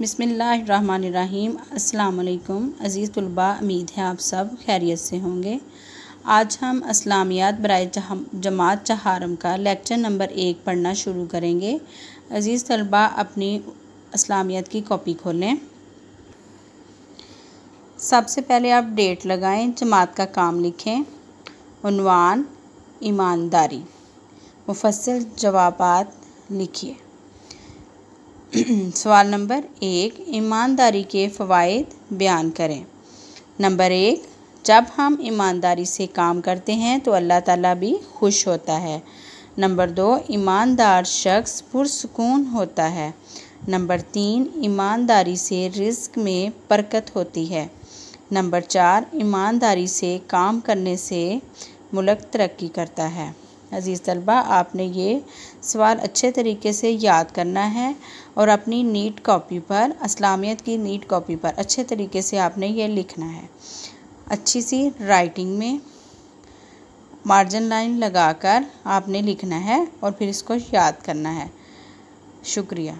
बसमीम् अल्लाम अज़ीज़ तलबा उम्मीद है आप सब खैरियत से होंगे आज हम इस्लामियात बर जमात चहारम का लेक्चर नंबर एक पढ़ना शुरू करेंगे अज़ीज़ तलबा अपनी इस्लामियात की कॉपी खोलें सबसे पहले आप डेट लगाएं जमात का काम लिखें उनवान ईमानदारी मुफसल जवाब लिखिए सवाल नंबर एक ईमानदारी के फ़वाद बयान करें नंबर एक जब हम ईमानदारी से काम करते हैं तो अल्लाह ताला भी खुश होता है नंबर दो ईमानदार शख्स पुरसकून होता है नंबर तीन ईमानदारी से रिस्क में बरकत होती है नंबर चार ईमानदारी से काम करने से मुल्क तरक्की करता है अज़ीज़ तलबा आपने ये सवाल अच्छे तरीके से याद करना है और अपनी नीट कॉपी पर असलामियत की नीट कॉपी पर अच्छे तरीके से आपने ये लिखना है अच्छी सी राइटिंग में मार्जिन लाइन लगाकर आपने लिखना है और फिर इसको याद करना है शुक्रिया